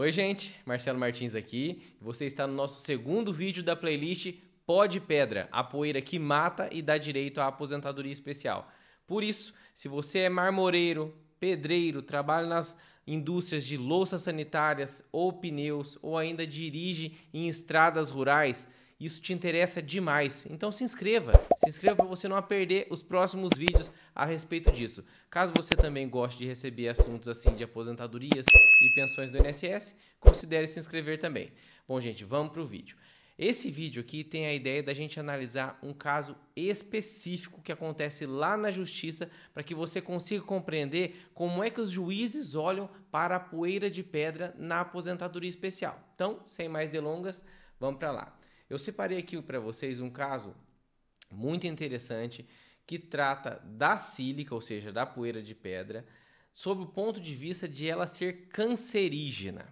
Oi, gente, Marcelo Martins aqui. Você está no nosso segundo vídeo da playlist Pó de Pedra, a poeira que mata e dá direito à aposentadoria especial. Por isso, se você é marmoreiro, pedreiro, trabalha nas indústrias de louças sanitárias ou pneus ou ainda dirige em estradas rurais, isso te interessa demais. Então se inscreva. Se inscreva para você não perder os próximos vídeos a respeito disso. Caso você também goste de receber assuntos assim de aposentadorias e pensões do INSS, considere se inscrever também. Bom, gente, vamos para o vídeo. Esse vídeo aqui tem a ideia da gente analisar um caso específico que acontece lá na justiça para que você consiga compreender como é que os juízes olham para a poeira de pedra na aposentadoria especial. Então, sem mais delongas, vamos para lá. Eu separei aqui para vocês um caso muito interessante que trata da sílica, ou seja, da poeira de pedra, sob o ponto de vista de ela ser cancerígena.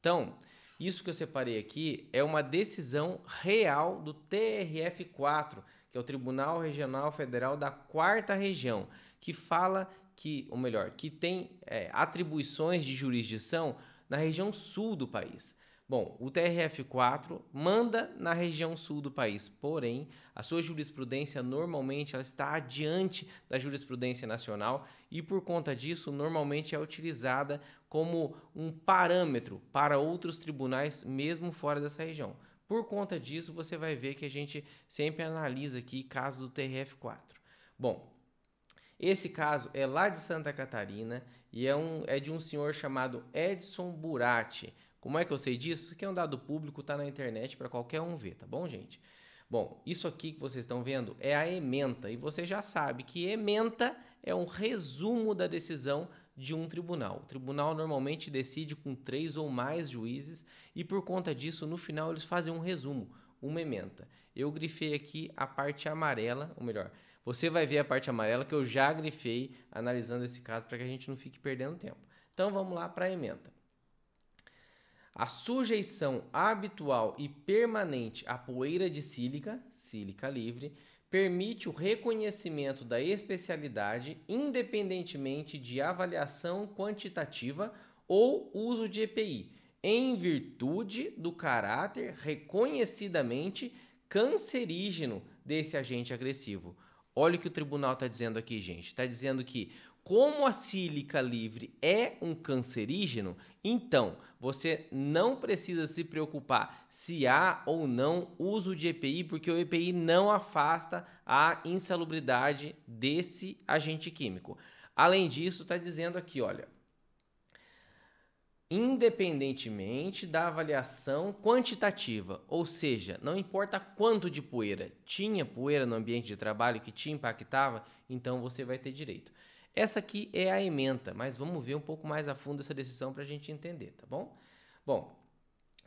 Então, isso que eu separei aqui é uma decisão real do TRF4, que é o Tribunal Regional Federal da Quarta Região, que fala que, ou melhor, que tem é, atribuições de jurisdição na região sul do país. Bom, o TRF4 manda na região sul do país, porém, a sua jurisprudência normalmente ela está adiante da jurisprudência nacional e por conta disso normalmente é utilizada como um parâmetro para outros tribunais mesmo fora dessa região. Por conta disso, você vai ver que a gente sempre analisa aqui casos do TRF4. Bom, esse caso é lá de Santa Catarina e é, um, é de um senhor chamado Edson Burati. Como é que eu sei disso? Porque é um dado público, está na internet para qualquer um ver, tá bom, gente? Bom, isso aqui que vocês estão vendo é a ementa, e você já sabe que ementa é um resumo da decisão de um tribunal. O tribunal normalmente decide com três ou mais juízes, e por conta disso, no final, eles fazem um resumo, uma ementa. Eu grifei aqui a parte amarela, ou melhor, você vai ver a parte amarela que eu já grifei analisando esse caso para que a gente não fique perdendo tempo. Então vamos lá para a ementa. A sujeição habitual e permanente à poeira de sílica, sílica livre, permite o reconhecimento da especialidade independentemente de avaliação quantitativa ou uso de EPI, em virtude do caráter reconhecidamente cancerígeno desse agente agressivo. Olha o que o tribunal está dizendo aqui, gente. Está dizendo que, como a sílica livre é um cancerígeno, então você não precisa se preocupar se há ou não uso de EPI, porque o EPI não afasta a insalubridade desse agente químico. Além disso, está dizendo aqui, olha, independentemente da avaliação quantitativa, ou seja, não importa quanto de poeira tinha poeira no ambiente de trabalho que te impactava, então você vai ter direito. Essa aqui é a ementa, mas vamos ver um pouco mais a fundo essa decisão para a gente entender, tá bom? Bom,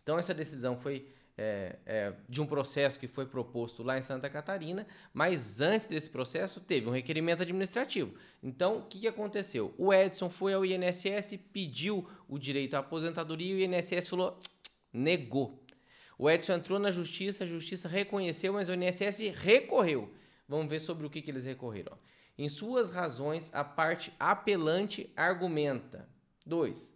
então essa decisão foi é, é, de um processo que foi proposto lá em Santa Catarina, mas antes desse processo teve um requerimento administrativo. Então, o que, que aconteceu? O Edson foi ao INSS, pediu o direito à aposentadoria e o INSS falou, negou. O Edson entrou na justiça, a justiça reconheceu, mas o INSS recorreu. Vamos ver sobre o que, que eles recorreram. Em suas razões, a parte apelante argumenta. 2.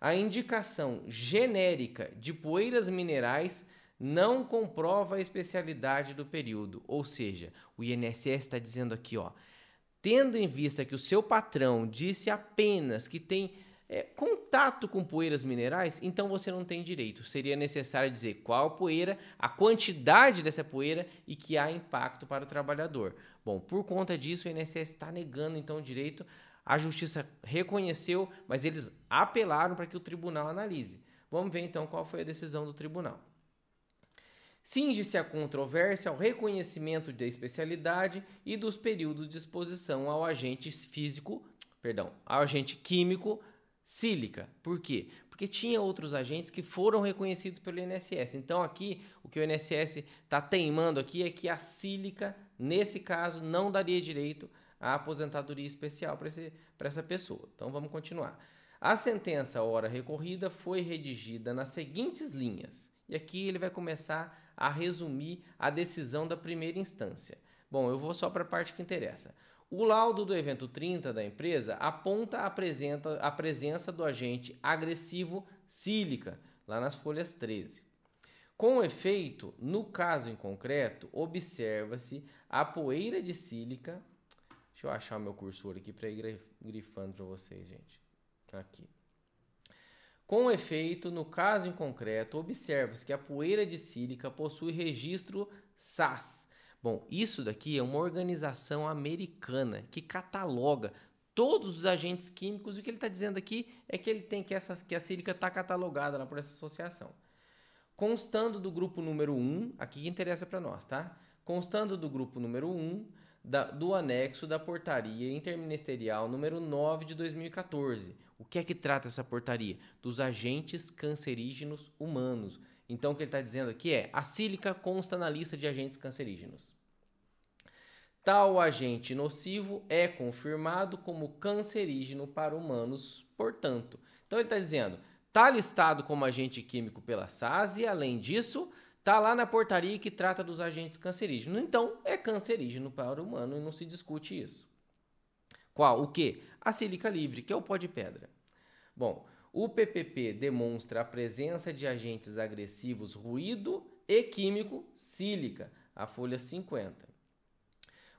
A indicação genérica de poeiras minerais não comprova a especialidade do período. Ou seja, o INSS está dizendo aqui, ó, tendo em vista que o seu patrão disse apenas que tem é, contato com poeiras minerais, então você não tem direito. Seria necessário dizer qual poeira, a quantidade dessa poeira e que há impacto para o trabalhador. Bom, por conta disso, o INSS está negando então o direito. A justiça reconheceu, mas eles apelaram para que o tribunal analise. Vamos ver então qual foi a decisão do tribunal. Cinge-se a controvérsia ao reconhecimento da especialidade e dos períodos de exposição ao agente físico, perdão, ao agente químico sílica. Por quê? Porque tinha outros agentes que foram reconhecidos pelo INSS. Então aqui o que o INSS está teimando aqui é que a sílica, nesse caso, não daria direito à aposentadoria especial para essa pessoa. Então vamos continuar. A sentença hora recorrida foi redigida nas seguintes linhas. E aqui ele vai começar a resumir a decisão da primeira instância. Bom, eu vou só para a parte que interessa. O laudo do evento 30 da empresa aponta a, a presença do agente agressivo sílica, lá nas folhas 13. Com efeito, no caso em concreto, observa-se a poeira de sílica. Deixa eu achar meu cursor aqui para ir grifando para vocês, gente. Tá aqui. Com efeito, no caso em concreto, observa-se que a poeira de sílica possui registro SAS. Bom, isso daqui é uma organização americana que cataloga todos os agentes químicos. o que ele está dizendo aqui é que ele tem que, essa, que a sílica está catalogada lá por essa associação. Constando do grupo número 1, aqui que interessa para nós, tá? Constando do grupo número 1, da, do anexo da portaria interministerial número 9 de 2014. O que é que trata essa portaria? Dos agentes cancerígenos humanos. Então, o que ele está dizendo aqui é: a sílica consta na lista de agentes cancerígenos. Tal agente nocivo é confirmado como cancerígeno para humanos, portanto. Então, ele está dizendo: está listado como agente químico pela SAS e, além disso, Tá lá na portaria que trata dos agentes cancerígenos. Então, é cancerígeno para o humano e não se discute isso. Qual? O que? A sílica livre, que é o pó de pedra. Bom, o PPP demonstra a presença de agentes agressivos ruído e químico sílica, a folha 50.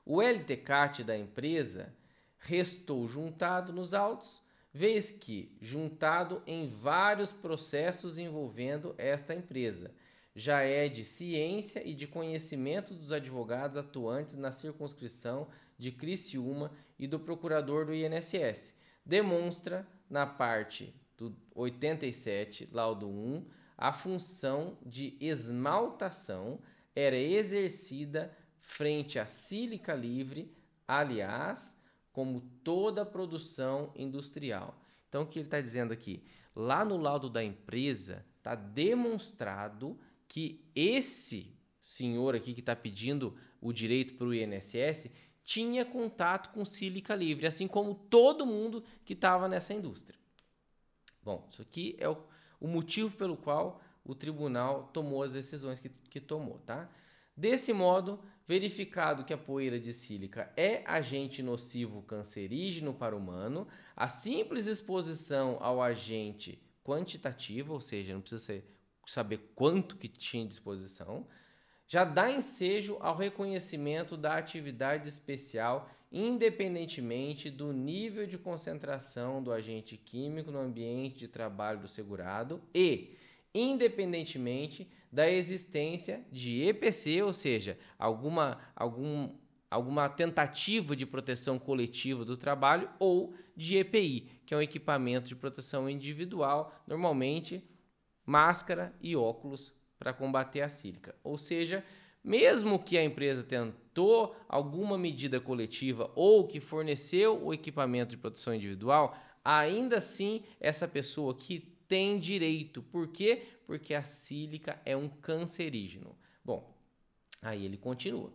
O LTCAT da empresa restou juntado nos autos, vez que juntado em vários processos envolvendo esta empresa – já é de ciência e de conhecimento dos advogados atuantes na circunscrição de Criciúma e do procurador do INSS. Demonstra, na parte do 87, laudo 1, a função de esmaltação era exercida frente à sílica livre, aliás, como toda produção industrial. Então, o que ele está dizendo aqui? Lá no laudo da empresa está demonstrado que esse senhor aqui que está pedindo o direito para o INSS tinha contato com sílica livre, assim como todo mundo que estava nessa indústria. Bom, isso aqui é o, o, motivo pelo qual o tribunal tomou as decisões que, que tomou, tá? Desse modo, verificado que a poeira de sílica é agente nocivo cancerígeno para o humano, a simples exposição ao agente quantitativo, ou seja, não precisa ser saber quanto que tinha em disposição, já dá ensejo ao reconhecimento da atividade especial, independentemente do nível de concentração do agente químico no ambiente de trabalho do segurado e, independentemente da existência de EPC, ou seja, alguma, algum, alguma tentativa de proteção coletiva do trabalho ou de EPI, que é um equipamento de proteção individual, normalmente máscara e óculos para combater a sílica. Ou seja, mesmo que a empresa tentou alguma medida coletiva ou que forneceu o equipamento de proteção individual, ainda assim essa pessoa que tem direito. Por quê? Porque a sílica é um cancerígeno. Bom, aí ele continua.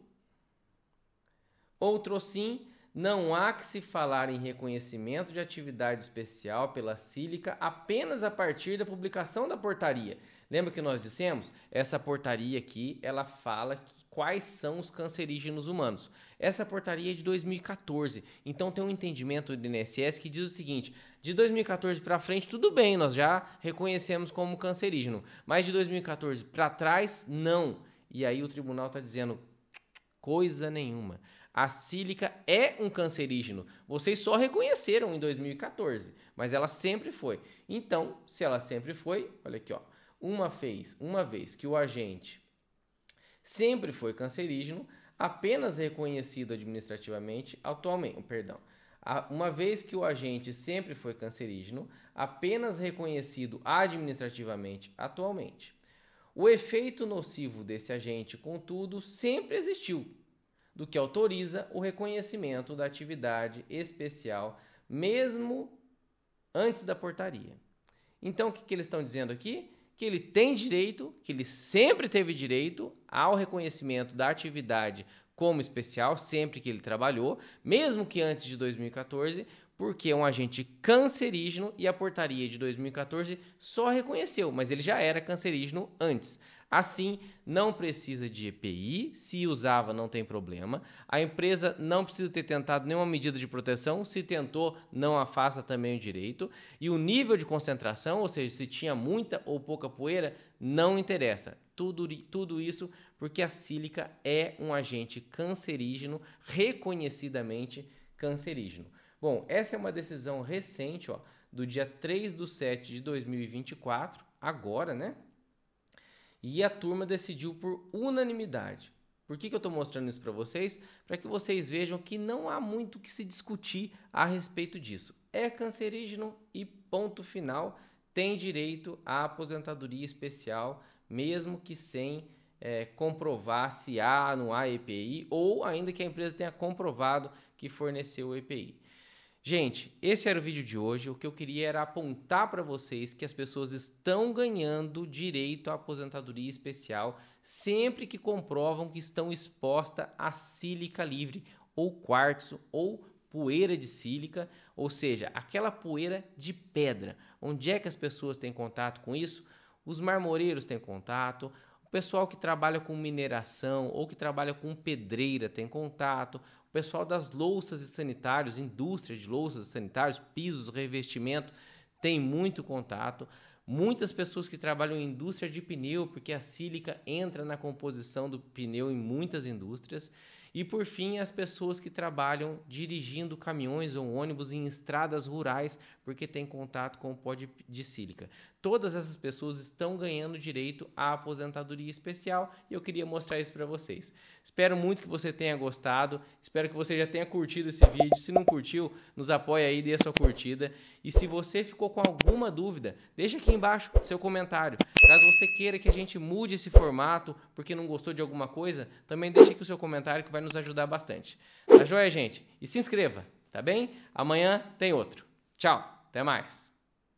Outro sim não há que se falar em reconhecimento de atividade especial pela sílica apenas a partir da publicação da portaria. Lembra que nós dissemos? Essa portaria aqui, ela fala que, quais são os cancerígenos humanos. Essa portaria é de 2014. Então tem um entendimento do INSS que diz o seguinte: de 2014 para frente tudo bem, nós já reconhecemos como cancerígeno, mas de 2014 para trás não. E aí o tribunal está dizendo coisa nenhuma. A sílica é um cancerígeno. Vocês só reconheceram em 2014, mas ela sempre foi. Então, se ela sempre foi, olha aqui, ó, uma vez, uma vez que o agente sempre foi cancerígeno, apenas reconhecido administrativamente atualmente, perdão, uma vez que o agente sempre foi cancerígeno, apenas reconhecido administrativamente atualmente. O efeito nocivo desse agente, contudo, sempre existiu, do que autoriza o reconhecimento da atividade especial, mesmo antes da portaria. Então, o que, que eles estão dizendo aqui? Que ele tem direito, que ele sempre teve direito ao reconhecimento da atividade como especial, sempre que ele trabalhou, mesmo que antes de 2014, porque é um agente cancerígeno e a portaria de 2014 só reconheceu, mas ele já era cancerígeno antes. Assim, não precisa de EPI, se usava não tem problema. A empresa não precisa ter tentado nenhuma medida de proteção, se tentou, não afasta também o direito. E o nível de concentração, ou seja, se tinha muita ou pouca poeira, não interessa. Tudo, tudo isso porque a sílica é um agente cancerígeno, reconhecidamente cancerígeno. Bom, essa é uma decisão recente, ó, do dia 3 do 7 de 2024, agora, né? E a turma decidiu por unanimidade. Por que, que eu estou mostrando isso para vocês? Para que vocês vejam que não há muito que se discutir a respeito disso. É cancerígeno e ponto final. Tem direito à aposentadoria especial, mesmo que sem é, comprovar se há, não há EPI, ou ainda que a empresa tenha comprovado que forneceu o EPI. Gente, esse era o vídeo de hoje. O que eu queria era apontar para vocês que as pessoas estão ganhando direito à aposentadoria especial sempre que comprovam que estão expostas a sílica livre, ou quartzo, ou poeira de sílica, ou seja, aquela poeira de pedra. Onde é que as pessoas têm contato com isso? Os marmoreiros têm contato, pessoal que trabalha com mineração ou que trabalha com pedreira tem contato, o pessoal das louças e sanitários, indústria de louças e sanitários, pisos, revestimento, tem muito contato. Muitas pessoas que trabalham em indústria de pneu, porque a sílica entra na composição do pneu em muitas indústrias. E por fim, as pessoas que trabalham dirigindo caminhões ou ônibus em estradas rurais, porque tem contato com o pó de, de sílica todas essas pessoas estão ganhando direito à aposentadoria especial e eu queria mostrar isso para vocês. Espero muito que você tenha gostado, espero que você já tenha curtido esse vídeo. Se não curtiu, nos apoia aí, dê a sua curtida. E se você ficou com alguma dúvida, deixa aqui embaixo seu comentário. Caso você queira que a gente mude esse formato porque não gostou de alguma coisa, também deixa aqui o seu comentário que vai nos ajudar bastante. Tá joia, gente? E se inscreva, tá bem? Amanhã tem outro. Tchau, até mais!